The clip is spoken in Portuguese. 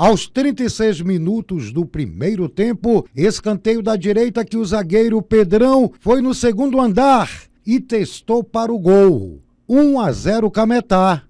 Aos 36 minutos do primeiro tempo, escanteio da direita que o zagueiro Pedrão foi no segundo andar e testou para o gol. 1 a 0 Cametá.